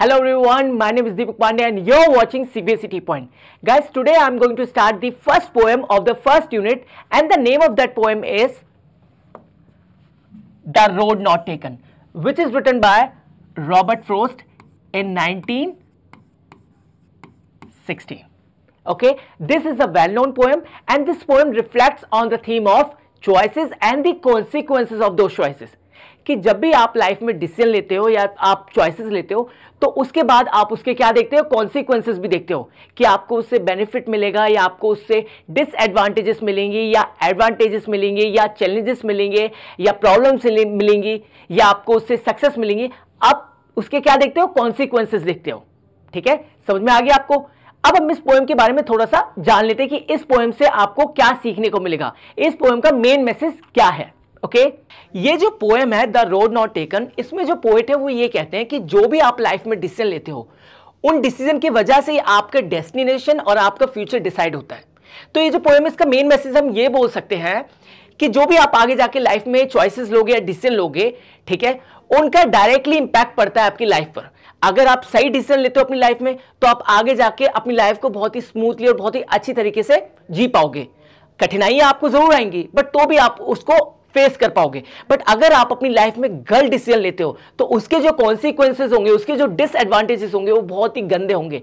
Hello everyone, my name is Deepak Pandey and you're watching CBSE City Point. Guys, today I'm going to start the first poem of the first unit and the name of that poem is The Road Not Taken, which is written by Robert Frost in 1960. Okay, this is a well-known poem and this poem reflects on the theme of choices and the consequences of those choices. कि जब भी आप life में decision लेते हो या आप choices लेते हो तो उसके बाद आप उसके क्या देखते हो कॉन्सिक्वेंसेस भी देखते हो कि आपको उससे बेनिफिट मिलेगा या आपको उससे डिसएडवांटेजेस मिलेंगे या एडवांटेजेस मिलेंगे या चैलेंजेस मिलेंगे या प्रॉब्लम्स मिलेंगी या आपको उससे सक्सेस मिलेंगी आप उसके क्या देखते हो कॉन्सिक्वेंसेस देखते हो ठीक है समझ में आ गया आपको अब हम इस पोएम के बारे में थोड़ा सा जान लेते हैं कि इस पोएम से आपको क्या सीखने को मिलेगा इस पोएम का मेन मैसेज क्या है ओके ये जो पोएम है द रोड नॉट टेकन इसमें जो पोएट है वो ये कहते हैं कि जो भी आप लाइफ में डिसीजन लेते हो उन डिसीजन की वजह से ही आपके डेस्टिनेशन और आपका फ्यूचर डिसाइड होता है तो ये जो पोएम इसका मेन मैसेज हम ये बोल सकते हैं कि जो भी आप आगे जाके लाइफ में चॉइसेस लोगे या डिसीजन लोगे ठीक है उनका डायरेक्टली इंपैक्ट पड़ता है आपकी लाइफ पर अगर आप सही डिसीजन लेते हो अपनी लाइफ में तो आप आगे जाके अपनी लाइफ को बहुत ही स्मूथली और बहुत ही अच्छी तरीके से जी पाओगे कठिनाइयां आपको जरूर आएंगी बट तो भी आप उसको फेस कर पाओगे बट अगर आप अपनी लाइफ में गलत डिसीजन लेते हो तो उसके जो कॉन्सिक्वेंसेज होंगे उसके जो डिसएडवांटेजेस होंगे वो बहुत ही गंदे होंगे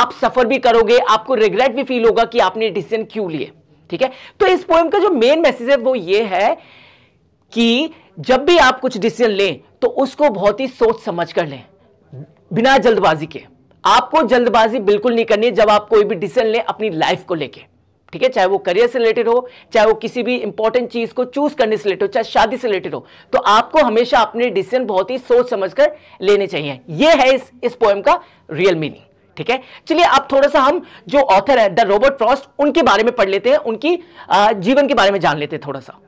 आप सफर भी करोगे आपको रिग्रेट भी फील होगा कि आपने डिसीजन क्यों लिए ठीक है तो इस पोएम का जो मेन मैसेज है वो ये है कि जब भी आप कुछ डिसीजन लें तो उसको बहुत ही सोच समझ कर लें बिना जल्दबाजी के आपको जल्दबाजी बिल्कुल नहीं करनी जब आप कोई भी डिसीजन लें अपनी लाइफ को लेकर ठीक है चाहे वो करियर से रिलेटेड हो चाहे वो किसी भी इंपॉर्टेंट चीज को चूज करने से रिलेटेड हो चाहे शादी से रिलेटेड हो तो आपको हमेशा अपने डिसीजन बहुत ही सोच समझ कर लेने चाहिए ये है इस इस पोएम का रियल मीनिंग ठीक है चलिए अब थोड़ा सा हम जो ऑथर है द रॉबर्ट फ्रॉस्ट उनके बारे में पढ़ लेते हैं उनकी जीवन के बारे में जान लेते हैं थोड़ा सा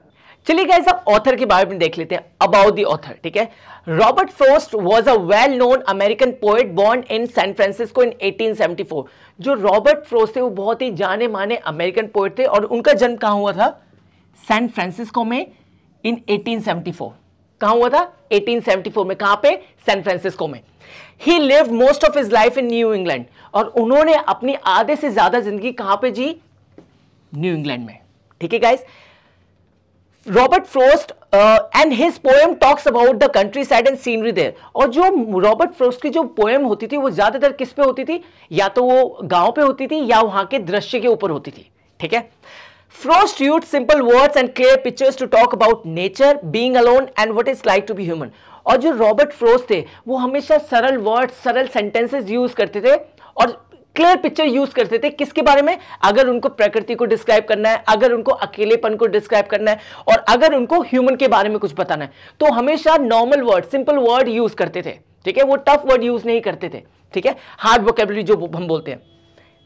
चलिए गाइस अब ऑथर के बारे में देख लेते हैं अबाउट दी ऑथर ठीक है Robert Frost was a well known American poet born in San Francisco in 1874 जो रॉबर्ट फ्रोस्ट थे वो बहुत ही जाने माने अमेरिकन पोएट थे और उनका जन्म कहां हुआ था सैन फ्रांसिस्को में इन 1874 कहां हुआ था 1874 में कहां पे सैन फ्रांसिस्को में ही live most of his life in New England और उन्होंने अपनी आधे से ज्यादा जिंदगी कहां पे जी न्यू इंग्लैंड में ठीक है guys Robert Frost and his poem talks about the countryside and scenery there और जो रॉबर्ट फ्रोस्ट की जो पोएम होती थी वो ज़्यादातर किस पे होती थी या तो वो गांव पे होती थी या वहां के दृश्य के ऊपर होती थी ठीक है Frost used simple words and clear pictures to talk about nature being alone and what is like to be human और जो रॉबर्ट फ्रोस्ट थे वो हमेशा सरल वर्ड सरल सेंटेंसेज यूज करते थे और क्लियर पिक्चर यूज करते थे किसके बारे में अगर उनको प्रकृति को डिस्क्राइब करना है अगर उनको अकेलेपन को डिस्क्राइब करना है और अगर उनको ह्यूमन के बारे में कुछ बताना है तो हमेशा normal word simple word use करते थे ठीक है वो टफ वर्ड यूज नहीं करते थे ठीक है हार्ड वोकेबलरी जो हम बोलते हैं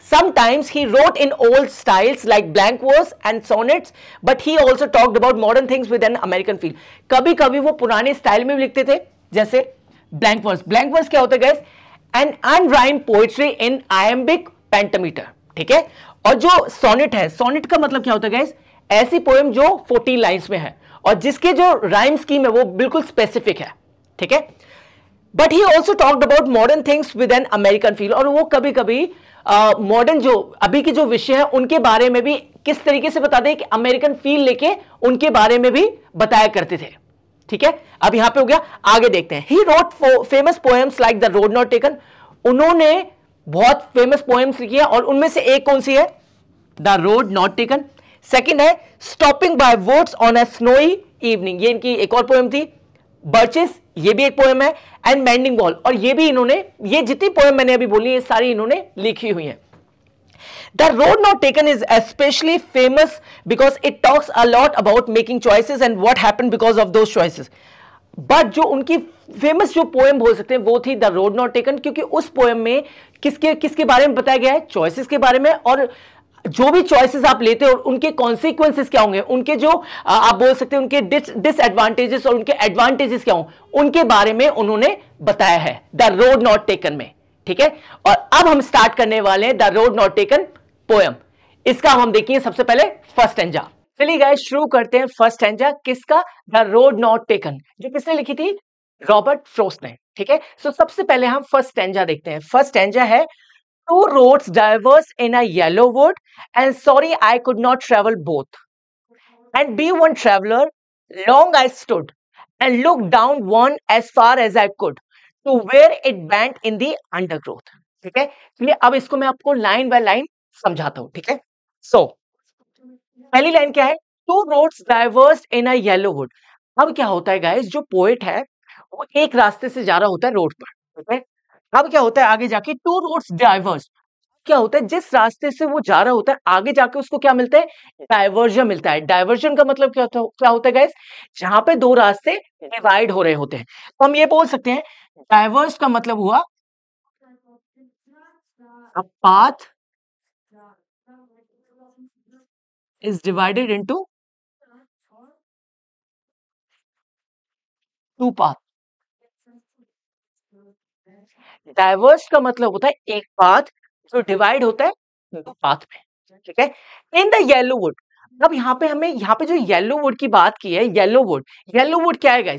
Sometimes he wrote in old styles like blank verse and sonnets, but he also talked about modern things with an American feel. कभी कभी वो पुराने स्टाइल में भी लिखते थे जैसे ब्लैंक वर्स ब्लैंक वर्स क्या होते गए guys and unrhymed poetry in iambic pentameter ठीक है और जो सोनेट है सोनेट का मतलब क्या होता है गैस ऐसी पोएम जो 14 लाइंस में है और जिसके जो राइम स्कीम है वो बिल्कुल स्पेसिफिक है ठीक है but he also talked about modern things with an American feel और वो कभी कभी मॉडर्न uh, जो अभी के जो विषय है उनके बारे में भी किस तरीके से बता दें कि अमेरिकन फील लेके उनके बारे में भी बताया करते थे ठीक है अब यहां पे हो गया आगे देखते हैं he wrote famous poems like the road not taken उन्होंने बहुत फेमस पोएम्स लिखी है और उनमें से एक कौन सी है the road not taken second है stopping by woods on a snowy evening ये इनकी एक और पोएम थी बर्चेस ये भी एक पोएम है एंड मैंडिंग बॉल और ये भी इन्होंने ये जितनी पोएम मैंने अभी बोली है सारी इन्होंने लिखी हुई है the road not taken is especially famous because it talks a lot about making choices and what happen because of those choices but जो उनकी फेमस जो पोएम बोल सकते हैं वो थी द रोड नॉट टेकन क्योंकि उस पोएम में किसके किसके बारे में बताया गया है चॉइसिस के बारे में और जो भी चॉइसेस आप लेते हो उनके कॉन्सिक्वेंसेस क्या होंगे उनके जो आप बोल सकते हैं उनके डिसएडवांटेजेस और उनके एडवांटेजेस क्या होंगे उनके बारे में उन्होंने बताया है द रोड नॉट टेकन में ठीक है और अब हम स्टार्ट करने वाले हैं the road not taken poem इसका हम देखिए सबसे पहले फर्स्ट एंजा चलिए गए शुरू करते हैं फर्स्ट एंजा किसका द रोड नॉट टेकन जो किसने लिखी थी रॉबर्ट फ्रोस्ट ने ठीक है सो सबसे पहले हम फर्स्ट एंजा देखते हैं फर्स्ट एंजा है two roads diverse in a yellow wood and sorry I could not travel both and be one traveller long I stood and look down one as far as I could to where it bend in the undergrowth ठीक है चलिए अब इसको मैं आपको line by line समझाता हूँ ठीक है सो पहली लाइन क्या है two road diverse in a अब क्या होता है गाइस जो पोएट है वो एक रास्ते से जा रहा होता है रोड पर ठीक है अब क्या होता है आगे जाके टू रोड्स डाइवर्स क्या होता है जिस रास्ते से वो जा रहा होता है आगे जाके उसको क्या मिलता है डायवर्जन मिलता है डायवर्जन का मतलब क्या होता है क्या होता है गैस जहां पे दो रास्ते डिवाइड हो रहे होते हैं तो हम ये बोल सकते हैं डायवर्स का मतलब हुआ path is divided into two path diverse का मतलब होता है एक पाथ जो डिवाइड होता है दो पाथ में ठीक है इन द येलो वुड अब यहाँ पे हमें यहाँ पे जो येलो वुड की बात की है येलो वुड येलो वुड क्या है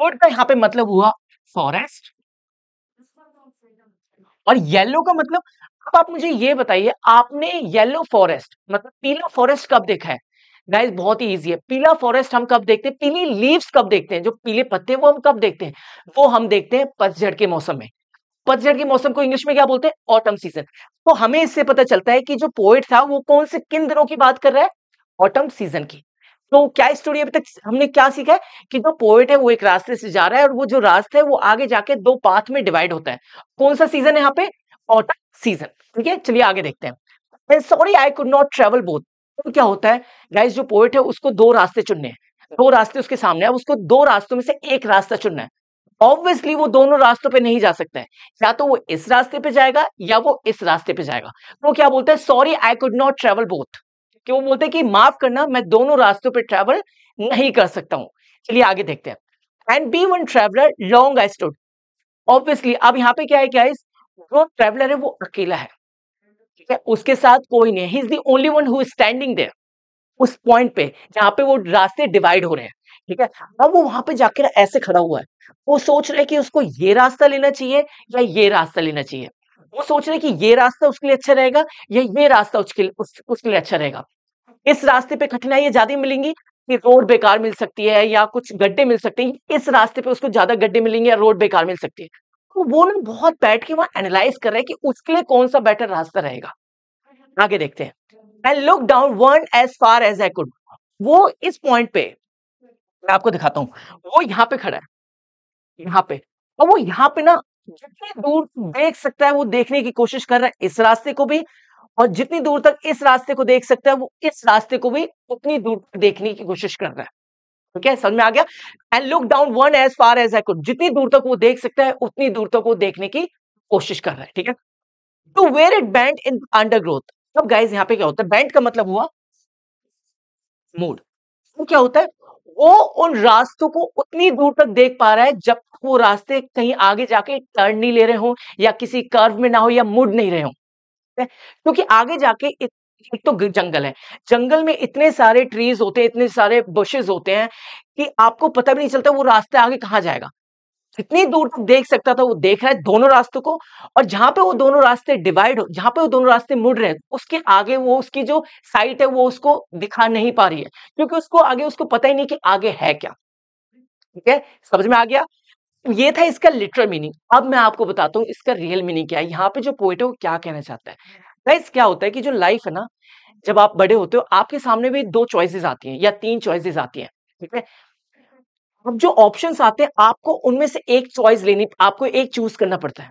वुड का यहाँ पे मतलब हुआ फॉरेस्ट और येलो का मतलब अब आप मुझे ये बताइए आपने येलो फॉरेस्ट मतलब पीला फॉरेस्ट कब देखा है गाइस बहुत ही इजी है पीला फॉरेस्ट हम कब देखते हैं पीली लीव्स कब देखते हैं जो पीले पत्ते वो हम कब देखते हैं वो हम देखते हैं पतझड़ के मौसम में पतझड़ के मौसम को इंग्लिश में क्या बोलते हैं ऑटम सीजन तो हमें इससे पता चलता है कि जो पोएट था वो कौन से किन दिनों की बात कर रहा है ऑटम सीजन की तो क्या स्टोरी अभी तक हमने क्या सीखा है कि जो पोएट है वो एक रास्ते से जा रहा है और वो जो रास्ता है वो आगे जाके दो पाथ में डिवाइड होता है कौन सा सीजन है यहाँ पे ऑटम सीजन ठीक है चलिए आगे देखते हैं sorry I could not travel both क्या होता है गाइज जो पोएट है उसको दो रास्ते चुनने हैं दो रास्ते उसके सामने अब उसको दो रास्तों में से एक रास्ता चुनना है ऑब्वियसली वो दोनों रास्तों पे नहीं जा सकता है या तो वो इस रास्ते पे जाएगा या वो इस रास्ते पे जाएगा वो क्या बोलते हैं sorry I could not travel both कि वो बोलते हैं कि माफ करना मैं दोनों रास्तों पे ट्रेवल नहीं कर सकता हूँ चलिए आगे देखते हैं and be one traveller long I stood obviously अब यहाँ पे क्या है क्या इस जो ट्रेवलर है वो अकेला है ठीक है उसके साथ कोई नहीं है he is the only one who standing there उस पॉइंट पे जहाँ पे वो रास्ते डिवाइड हो रहे हैं ठीक है अब वो वहां पे जाकर ऐसे खड़ा हुआ है वो सोच रहे हैं कि उसको ये रास्ता लेना चाहिए या ये रास्ता लेना चाहिए वो सोच रहे हैं कि ये रास्ता उसके लिए अच्छा रहेगा या ये रास्ता उसके लिए उस, उसके लिए अच्छा रहेगा इस रास्ते पे कठिनाइयां ज्यादा मिलेंगी कि रोड बेकार मिल सकती है या कुछ गड्ढे मिल सकते हैं इस रास्ते पे उसको ज्यादा गड्ढे मिलेंगे या रोड बेकार मिल सकती है तो वो ना बहुत बैठ के वहां एनालाइज कर रहे हैं कि उसके लिए कौन सा बेटर रास्ता रहेगा आगे देखते हैं I look down one as far as I could वो इस पॉइंट पे मैं आपको दिखाता हूँ वो यहाँ पे खड़ा है यहाँ पे और वो यहाँ पे ना जितनी दूर देख सकता है वो देखने की कोशिश कर रहा है इस रास्ते को भी और जितनी दूर तक इस रास्ते को देख सकता है वो इस रास्ते को भी उतनी दूर तक देखने की कोशिश कर रहा है ठीक है समझ में आ गया and look down one as far as I could जितनी दूर तक वो देख सकता है उतनी दूर तक वो देखने की कोशिश कर रहा है ठीक है to where it bend in undergrowth अब गाइज यहाँ पे क्या होता है बैंड का मतलब हुआ मूड तो क्या होता है वो उन रास्तों को उतनी दूर तक देख पा रहा है जब तक वो रास्ते कहीं आगे जाके टर्न नहीं ले रहे हो या किसी कर्व में ना हो या मुड़ नहीं रहे हो क्योंकि तो आगे जाके एक तो जंगल है जंगल में इतने सारे ट्रीज होते हैं इतने सारे बुशेज होते हैं कि आपको पता भी नहीं चलता वो रास्ते आगे कहाँ जाएगा इतनी दूर तक देख सकता था वो देख रहा है दोनों रास्तों को और जहां पे वो दोनों रास्ते डिवाइड हो जहां पे वो दोनों रास्ते मुड़ रहे हैं उसके आगे वो उसकी जो साइट है वो उसको दिखा नहीं पा रही है क्योंकि उसको आगे उसको पता ही नहीं कि आगे है क्या ठीक है समझ में आ गया ये था इसका लिटरल मीनिंग अब मैं आपको बताता हूँ इसका रियल मीनिंग क्या है यहाँ पे जो पोइट है वो क्या कहना चाहता है गाइस क्या होता है कि जो लाइफ है ना जब आप बड़े होते हो आपके सामने भी दो चॉइसेस आती हैं या तीन चॉइसेस आती हैं ठीक है अब जो ऑप्शंस आते हैं आपको उनमें से एक चॉइस लेनी आपको एक चूज करना पड़ता है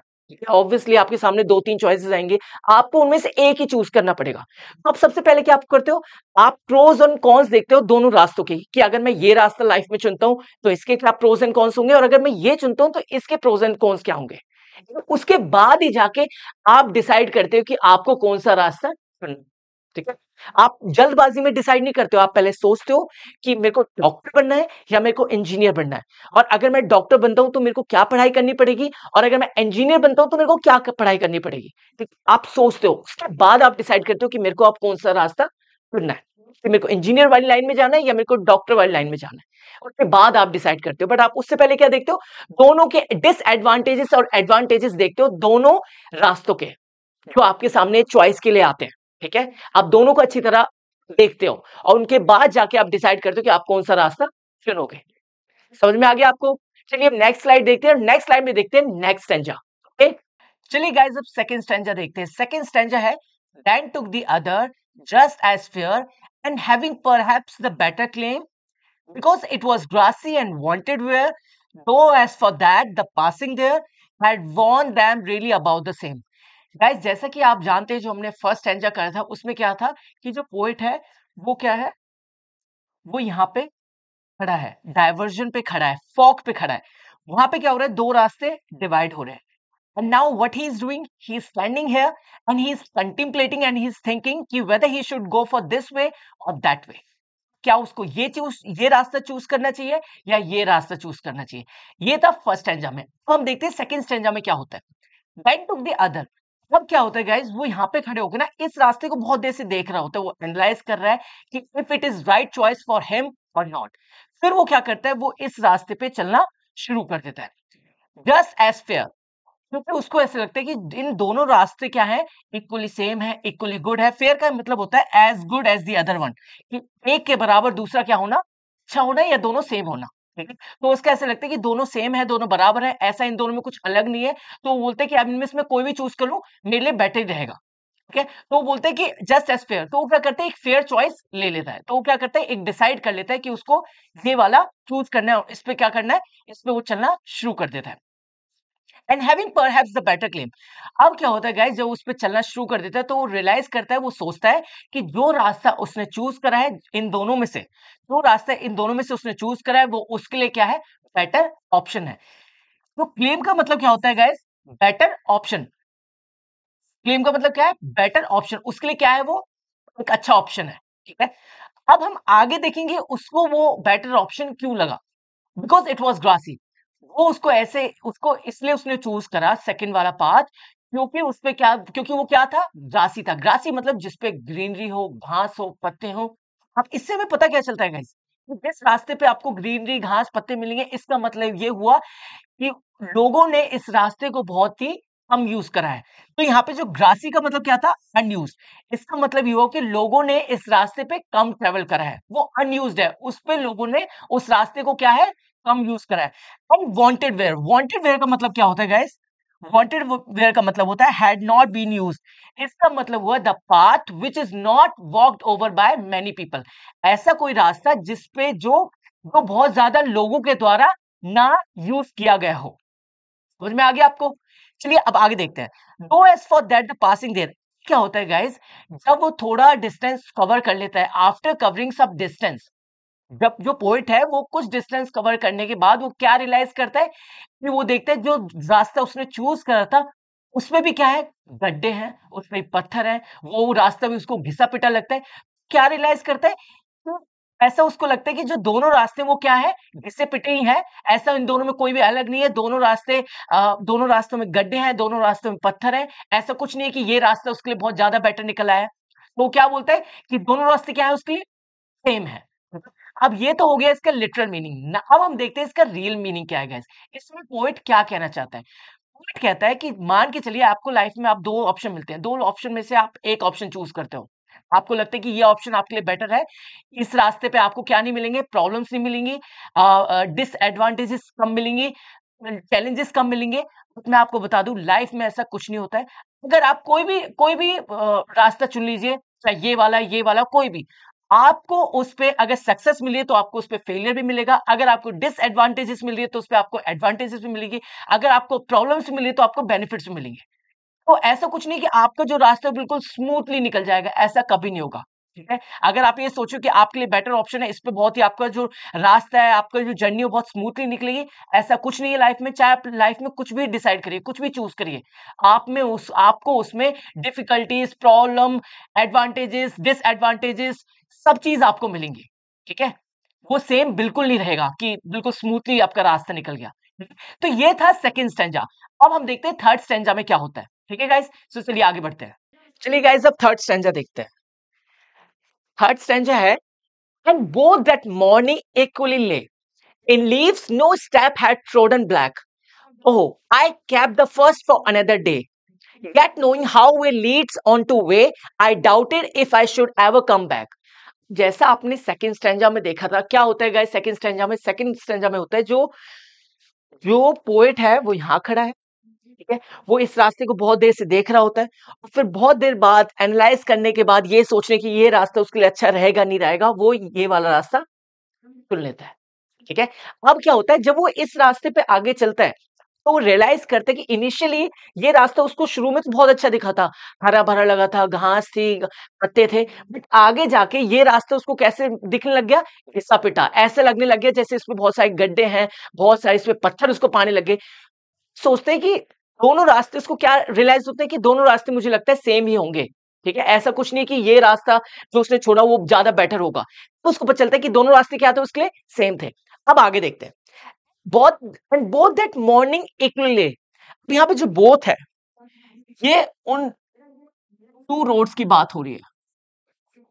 ऑब्वियसली आपके सामने दो तीन चॉइसेस आएंगे आपको उनमें से एक ही चूज करना पड़ेगा तो आप सबसे पहले क्या आप करते हो आप प्रोज एंड कॉन्स देखते हो दोनों रास्तों के कि अगर मैं ये रास्ता लाइफ में चुनता हूं तो इसके क्या प्रोज एंड कॉन्स होंगे और अगर मैं ये चुनता हूं तो इसके प्रोज एंड कॉन्स क्या होंगे उसके बाद ही जाके आप डिसाइड करते हो कि आपको कौन सा रास्ता ठीक है आप जल्दबाजी में डिसाइड नहीं करते हो आप पहले सोचते हो कि मेरे को डॉक्टर बनना है या मेरे को इंजीनियर बनना है और अगर मैं डॉक्टर बनता हूं तो मेरे को क्या पढ़ाई करनी पड़ेगी और अगर मैं इंजीनियर बनता हूं तो मेरे को क्या पढ़ाई करनी पड़ेगी ठीक आप सोचते हो उसके बाद आप डिसाइड करते हो कि मेरे को आप कौन सा रास्ता चुनना है कि मेरे को इंजीनियर वाली लाइन में जाना है या मेरे को डॉक्टर वाली लाइन में जाना है उसके बाद आप डिसाइड करते हो बट आप उससे पहले क्या देखते हो दोनों के डिसएडवांटेजेस और एडवांटेजेस देखते हो दोनों रास्तों के जो आपके सामने चॉइस के लिए आते हैं ठीक है आप दोनों को अच्छी तरह देखते हो और उनके बाद जाके आप डिसाइड करते हो कि आप कौन सा रास्ता चुनोगे समझ में आ गया आपको चलिए अब नेक्स्ट स्लाइड देखते हैं नेक्स्ट स्लाइड में देखते हैं नेक्स्ट स्टेंजा ओके चलिए गाइज अब सेकंड स्टेंजा देखते हैं सेकंड स्टेंजा है then took the other just as fair and having perhaps the better claim because it was grassy and wanted wear, though as for that, the passing there had warned them really about the same. Guys, जैसा कि आप जानते हैं जो हमने first stanza करा था उसमें क्या था कि जो poet है वो क्या है वो यहाँ पे खड़ा है डाइवर्जन पे खड़ा है फॉक पे खड़ा है वहां पे क्या हो रहा है दो रास्ते डिवाइड हो रहे हैं And now what he is doing, he is standing here and he is contemplating and he is thinking ki whether he should go for this way or that way. क्या उसको ये चूज ये रास्ता choose करना चाहिए या ये रास्ता चूज करना चाहिए ये था फर्स्ट स्टेंजा में अब हम देखते हैं सेकंड स्टेंजा में क्या होता है देन टुक द अदर अब क्या होता है गाइज वो यहाँ पे खड़े होकर ना इस रास्ते को बहुत देर से देख रहा होता है वो एनालाइज कर रहा है कि if it is right choice for him और नॉट फिर वो क्या करता है वो इस रास्ते पे चलना शुरू कर देता है जस्ट एज फेयर क्योंकि उसको ऐसे लगता है कि इन दोनों रास्ते क्या है इक्वली सेम है इक्वली गुड है फेयर का मतलब होता है as good as the other one कि एक के बराबर दूसरा क्या होना अच्छा होना या दोनों सेम होना ठीक है तो उसका ऐसे लगता है कि दोनों सेम है दोनों बराबर है ऐसा इन दोनों में कुछ अलग नहीं है तो वो बोलते हैं कि अब इनमें से कोई भी चूज कर लूँ मेरे लिए बेटर रहेगा ठीक है तो वो बोलते हैं कि जस्ट एज फेयर तो वो क्या करते हैं एक फेयर चॉइस ले लेता है तो वो क्या करता है एक डिसाइड कर लेता है कि उसको ये वाला चूज करना है इस पर क्या करना है इस पर वो चलना शुरू कर देता है and having perhaps the better claim अब क्या होता है गाइज जब उस पर चलना शुरू कर देता है तो वो रियलाइज करता है वो सोचता है कि जो रास्ता उसने चूज करा है इन दोनों में से जो रास्ता इन दोनों में से उसने चूज करा है वो उसके लिए क्या है बेटर ऑप्शन है तो क्लेम का मतलब क्या होता है गाइज बेटर ऑप्शन क्लेम का मतलब क्या है बेटर ऑप्शन उसके लिए क्या है वो एक अच्छा ऑप्शन है ठीक है अब हम आगे देखेंगे उसको वो बेटर ऑप्शन क्यों लगा बिकॉज इट वॉज ग्रासी वो उसको ऐसे उसको इसलिए उसने चूज करा सेकंड वाला पाथ क्योंकि उसपे क्या क्योंकि वो क्या था ग्रासी था ग्रासी मतलब जिसपे ग्रीनरी हो घास हो पत्ते हो अब इससे हमें पता क्या चलता है जिस रास्ते पे आपको ग्रीनरी घास पत्ते मिलेंगे इसका मतलब ये हुआ कि लोगों ने इस रास्ते को बहुत ही कम यूज करा है तो यहाँ पे जो ग्रासी का मतलब क्या था अनयूज इसका मतलब ये हुआ कि लोगों ने इस रास्ते पे कम ट्रेवल करा है वो अनयूज है उस पर लोगों ने उस रास्ते को क्या है कम यूज करा है and wanted wear wanted wear का मतलब क्या होता है गाइस वॉन्टेड वेयर का मतलब होता है हैड नॉट बीन यूज इसका मतलब हुआ the path which is not walked over by many people ऐसा कोई रास्ता जिसपे जो जो बहुत ज्यादा लोगों के द्वारा ना यूज किया गया हो समझ में आ गया आपको चलिए अब आगे देखते हैं though as for that the passing there क्या होता है गाइज जब वो थोड़ा डिस्टेंस कवर कर लेता है आफ्टर कवरिंग सब डिस्टेंस जब जो पोइट है वो कुछ डिस्टेंस कवर करने के बाद वो क्या रियलाइज करता है कि वो देखते हैं जो रास्ता उसने चूज करा था उसमें भी क्या है गड्ढे हैं उसमें पत्थर है वो रास्ता भी उसको घिसा पिटा लगता है क्या रियलाइज करता है तो ऐसा उसको लगता है कि जो दोनों रास्ते वो क्या है घिसे पिटे ही है ऐसा इन दोनों में कोई भी अलग नहीं है दोनों रास्ते दोनों रास्तों में गड्ढे हैं दोनों रास्तों में पत्थर है ऐसा कुछ नहीं है कि ये रास्ता उसके लिए बहुत ज्यादा बेटर निकल आया है तो वो क्या बोलता है कि दोनों रास्ते क्या है उसके लिए सेम है अब ये तो हो गया इसका लिटरल मीनिंग अब हम देखते हैं इसका रियल मीनिंग क्या है इसमें पोइट क्या कहना चाहता है पोइट कहता है कि मान के चलिए आपको लाइफ में आप दो ऑप्शन मिलते हैं दो ऑप्शन में से आप एक ऑप्शन चूज करते हो आपको लगता है कि ये ऑप्शन आपके लिए बेटर है इस रास्ते पे आपको क्या नहीं मिलेंगे प्रॉब्लम्स नहीं मिलेंगी डिसएडवांटेजेस कम मिलेंगे चैलेंजेस कम मिलेंगे मैं आपको बता दूं लाइफ में ऐसा कुछ नहीं होता है अगर आप कोई भी कोई भी रास्ता चुन लीजिए चाहे ये वाला ये वाला कोई भी आपको उस पर अगर सक्सेस मिली है तो आपको उस पर फेलियर भी मिलेगा अगर आपको डिसएडवांटेजेस मिल रही है तो उस पर आपको एडवांटेजेस भी मिलेगी अगर आपको प्रॉब्लम्स मिली है तो आपको बेनिफिट्स भी मिलेंगे तो ऐसा कुछ नहीं कि आपका जो रास्ता बिल्कुल स्मूथली निकल जाएगा ऐसा कभी नहीं होगा ठीक है अगर आप ये सोचो कि आपके लिए बेटर ऑप्शन है इस पर बहुत ही आपका जो रास्ता है आपका जो जर्नी है बहुत स्मूथली निकलेगी ऐसा कुछ नहीं है लाइफ में चाहे आप लाइफ में कुछ भी डिसाइड करिए कुछ भी चूज करिए आप में उस आपको उसमें डिफिकल्टीज प्रॉब्लम एडवांटेजेस डिसएडवांटेजेस सब चीज आपको मिलेंगी ठीक है वो सेम बिल्कुल नहीं रहेगा कि बिल्कुल स्मूथली आपका रास्ता निकल गया तो ये था सेकेंड स्टेंजा अब हम देखते हैं थर्ड स्टेंजा में क्या होता है ठीक है गाइज तो चलिए आगे बढ़ते हैं चलिए गाइज अब थर्ड स्टेंजा देखते हैं थर्ड स्टेंजा है and both that morning equally lay in leave no step had trodden black oh I kept the first for another day Yet knowing how way leads on to way, I doubted if I should ever come back. जैसा आपने second stanza में देखा था क्या होता है guys second stanza में second stanza में होता है जो जो पोएट है वो यहाँ खड़ा है ठीक है वो इस रास्ते को बहुत देर से देख रहा होता है और फिर बहुत देर बाद एनालाइज करने के बाद ये सोचने की ये रास्ता उसके लिए अच्छा रहेगा नहीं रहेगा वो ये वाला रास्ता चुन लेता है ठीक है अब क्या होता है जब वो इस रास्ते पे आगे चलता है तो वो रियलाइज करते कि इनिशियली ये रास्ता उसको शुरू में तो बहुत अच्छा दिखा था हरा भरा लगा था घास थी पत्ते थे बट आगे जाके ये रास्ता उसको कैसे दिखने लग गया घिसा पिटा ऐसे लगने लग गया जैसे इसमें बहुत सारे गड्ढे हैं बहुत सारे इसमें पत्थर उसको पाने लगे सोचते हैं कि दोनों रास्ते उसको क्या रियलाइज होते हैं कि दोनों रास्ते मुझे लगता है सेम ही होंगे ठीक है ऐसा कुछ नहीं कि ये रास्ता जो उसने छोड़ा वो ज्यादा बेटर होगा तो उसको पता चलता है कि दोनों रास्ते क्या थे उसके लिए सेम थे अब आगे देखते हैं both and both that morning equally अब यहाँ पे जो बोथ है ये उन टू रोड्स की बात हो रही है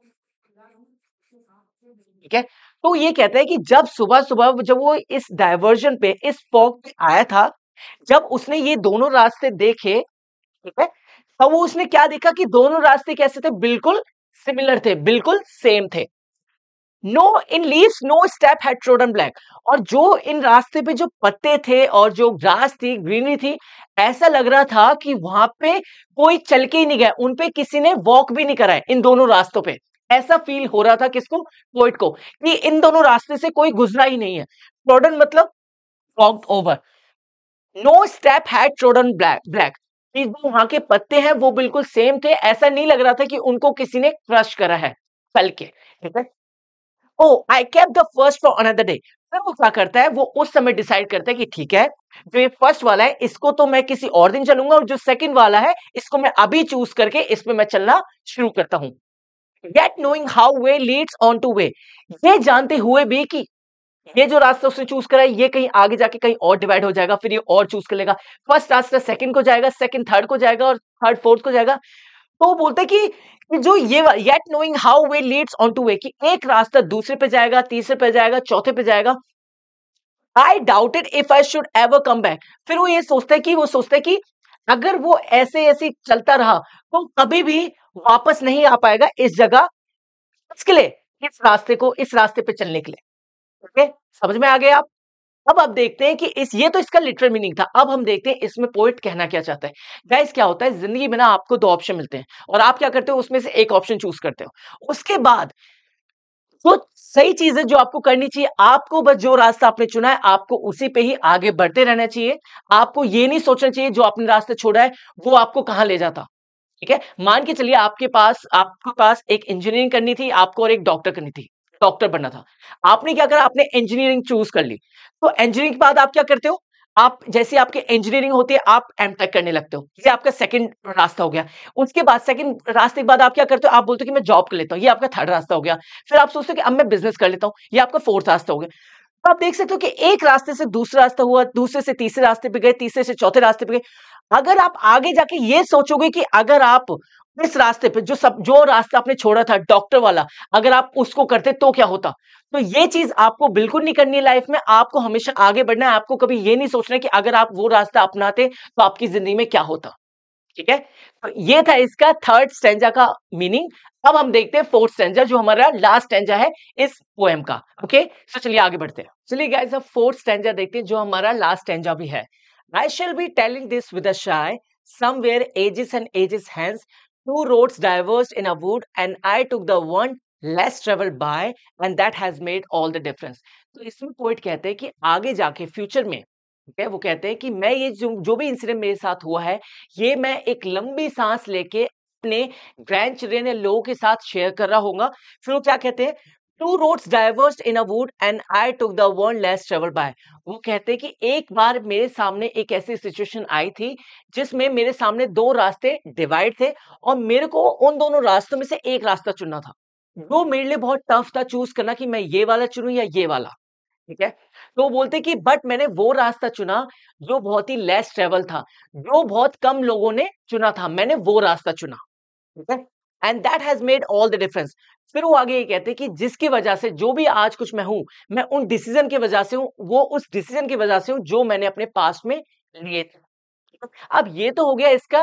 ठीक है तो ये कहते हैं कि जब सुबह सुबह जब वो इस डाइवर्जन पे इस फॉग पे आया था जब उसने ये दोनों रास्ते देखे ठीक है तब तो वो उसने क्या देखा कि दोनों रास्ते कैसे थे बिल्कुल सिमिलर थे बिल्कुल सेम थे no in leaves no step had trodden black और जो इन रास्ते पे जो पत्ते थे और जो ग्रास थी ग्रीनरी थी ऐसा लग रहा था कि वहां पे कोई चल के ही नहीं गया उनपे किसी ने वॉक भी नहीं कराया इन दोनों रास्तों पे ऐसा फील हो रहा था किसको पोइट को कि इन दोनों रास्ते से कोई गुजरा ही नहीं है ट्रोडन मतलब walked over no step had trodden black black जो वहां के पत्ते हैं वो बिल्कुल सेम थे ऐसा नहीं लग रहा था कि उनको किसी ने क्रश करा है फल के ठीक है oh I kept the first for another day फिर वो क्या करता है वो उस समय डिसाइड करता है कि ठीक है जो ये फर्स्ट वाला है इसको तो मैं किसी और दिन चलूंगा और जो सेकंड वाला है इसको मैं अभी चूज करके इसमें मैं चलना शुरू करता हूं get knowing how way leads on to way ये जानते हुए भी कि ये जो रास्ता उसने चूज करा है ये कहीं आगे जाके कहीं और डिवाइड हो जाएगा फिर ये और चूज कर लेगा फर्स्ट रास्ता सेकंड को जाएगा सेकंड थर्ड को जाएगा और थर्ड फोर्थ को जाएगा तो वो बोलते कि कि जो ये yet knowing how way leads on to way कि एक रास्ता दूसरे पे जाएगा तीसरे पे जाएगा चौथे पे जाएगा I it if I should ever come back फिर वो ये सोचते कि वो सोचते कि अगर वो ऐसे ऐसे चलता रहा तो कभी भी वापस नहीं आ पाएगा इस जगह इसके लिए इस रास्ते को इस रास्ते पे चलने के लिए ओके समझ में आ गए आप अब आप देखते हैं कि इस ये तो इसका लिटरल मीनिंग था अब हम देखते हैं इसमें पोइट कहना क्या चाहता है गाइस क्या होता है जिंदगी में ना आपको दो ऑप्शन मिलते हैं और आप क्या करते हो उसमें से एक ऑप्शन चूज करते हो उसके बाद वो सही चीजें जो आपको करनी चाहिए आपको बस जो रास्ता आपने चुना है आपको उसी पे ही आगे बढ़ते रहना चाहिए आपको ये नहीं सोचना चाहिए जो आपने रास्ता छोड़ा है वो आपको कहाँ ले जाता ठीक है मान के चलिए आपके पास आपके पास एक इंजीनियरिंग करनी थी आपको और एक डॉक्टर करनी थी डॉक्टर बनना था आपने क्या करा आपने इंजीनियरिंग चूज कर ली तो इंजीनियरिंग के बाद आप क्या करते हो आप जैसे आपके इंजीनियरिंग होती है आप एम टेक करने लगते हो ये आपका सेकंड रास्ता हो गया उसके बाद सेकंड रास्ते के बाद आप क्या करते हो आप बोलते हो कि मैं जॉब कर लेता हूँ ये आपका थर्ड रास्ता हो गया फिर आप सोचते हो कि अब मैं बिजनेस कर लेता हूँ ये आपका फोर्थ रास्ता हो गया तो आप देख सकते हो कि एक रास्ते से दूसरा रास्ता हुआ दूसरे से तीसरे रास्ते पे गए तीसरे से चौथे रास्ते पे गए अगर आप आगे जाके ये सोचोगे कि अगर आप इस रास्ते पे जो सब जो रास्ता आपने छोड़ा था डॉक्टर वाला अगर आप उसको करते तो क्या होता तो ये चीज आपको बिल्कुल नहीं करनी है लाइफ में आपको हमेशा आगे बढ़ना है आपको कभी ये नहीं सोचना कि अगर आप वो रास्ता अपनाते तो आपकी जिंदगी में क्या होता ठीक है तो ये था इसका थर्ड स्टेंजा का मीनिंग अब हम देखते हैं फोर्थ स्टेंजा जो हमारा लास्ट स्टेंजा है इस पोएम का ओके सो चलिए आगे बढ़ते हैं चलिए गाइस अब फोर्थ स्टेंजा देखते हैं जो हमारा लास्ट स्टेंजा भी है I shall be telling this with a sigh somewhere ages and Two roads diverged in a wood, and I took the one less travel by and that has made all the difference तो इसमें poet कहते हैं कि आगे जाके future में ठीक है वो कहते हैं कि मैं ये जो जो भी इंसिडेंट मेरे साथ हुआ है ये मैं एक लंबी सांस लेके अपने ग्रैंड चिल्ड्रेन या लोगों के साथ शेयर कर रहा होगा फिर वो क्या कहते हैं two roads diverse in a wood and I took the world less travel by वो कहते हैं कि एक बार मेरे सामने एक ऐसी सिचुएशन आई थी जिसमें मेरे सामने दो रास्ते डिवाइड थे और मेरे को उन दोनों रास्तों में से एक रास्ता चुनना था वो hmm. मेरे लिए बहुत टफ था चूज करना कि मैं ये वाला चुनू या ये वाला ठीक है तो बोलते कि बट मैंने वो रास्ता चुना जो बहुत ही लेस ट्रेवल था जो बहुत कम लोगों ने चुना था मैंने वो रास्ता चुना ठीक है and that has made all the difference फिर वो आगे ये कहते हैं कि जिसकी वजह से जो भी आज कुछ मैं हूं मैं उन डिसीजन की वजह से हूं वो उस डिसीजन की वजह से हूं जो मैंने अपने पास में लिए थे अब ये तो हो गया इसका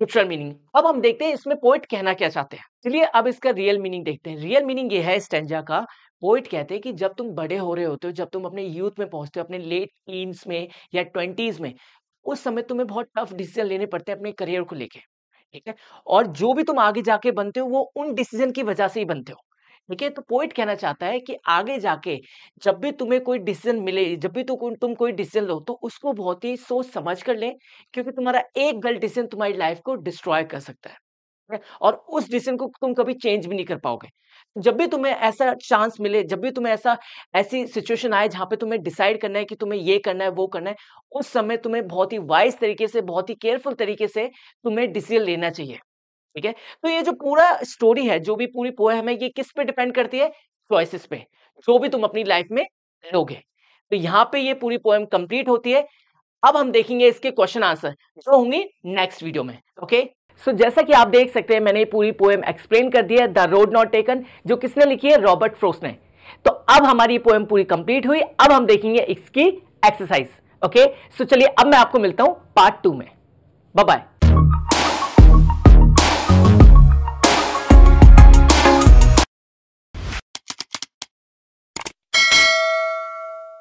लिटरल मीनिंग अब हम देखते हैं इसमें पोइट कहना क्या चाहते हैं चलिए अब इसका रियल मीनिंग देखते हैं रियल मीनिंग ये है स्टेंजा का पोइट कहते हैं कि जब तुम बड़े हो रहे होते हो जब तुम अपने यूथ में पहुंचते हो अपने लेट टीन्स में या ट्वेंटीज में उस समय तुम्हें बहुत टफ डिसीजन लेने पड़ते हैं अपने करियर को लेके ठीक है और जो भी तुम आगे जाके बनते हो वो उन डिसीजन की वजह से ही बनते हो ठीक है तो पोइट कहना चाहता है कि आगे जाके जब भी तुम्हें कोई डिसीजन मिले जब भी तुम तुम कोई डिसीजन लो तो उसको बहुत ही सोच समझ कर ले क्योंकि तुम्हारा एक गलत डिसीजन तुम्हारी लाइफ को डिस्ट्रॉय कर सकता है और उस डिसीजन को तुम कभी चेंज भी नहीं कर पाओगे जब भी तुम्हें ऐसा चांस मिले जब भी तुम्हें ऐसा ऐसी सिचुएशन आए जहां पे तुम्हें डिसाइड करना है कि तुम्हें ये करना है वो करना है उस समय तुम्हें बहुत ही वाइज तरीके से बहुत ही केयरफुल तरीके से तुम्हें डिसीजन लेना चाहिए ठीक है तो ये जो पूरा स्टोरी है जो भी पूरी पोएम हमें ये किस पे डिपेंड करती है चॉइसिस पे जो भी तुम अपनी लाइफ में लोगे तो यहाँ पे ये पूरी पोएम कंप्लीट होती है अब हम देखेंगे इसके क्वेश्चन आंसर जो होंगे नेक्स्ट वीडियो में ओके सो so, जैसा कि आप देख सकते हैं मैंने पूरी पोएम एक्सप्लेन कर दी है द रोड नॉट टेकन जो किसने लिखी है रॉबर्ट फ्रोस ने तो अब हमारी पोएम पूरी कंप्लीट हुई अब हम देखेंगे इसकी एक्सरसाइज ओके सो चलिए अब मैं आपको मिलता हूं पार्ट टू में बाय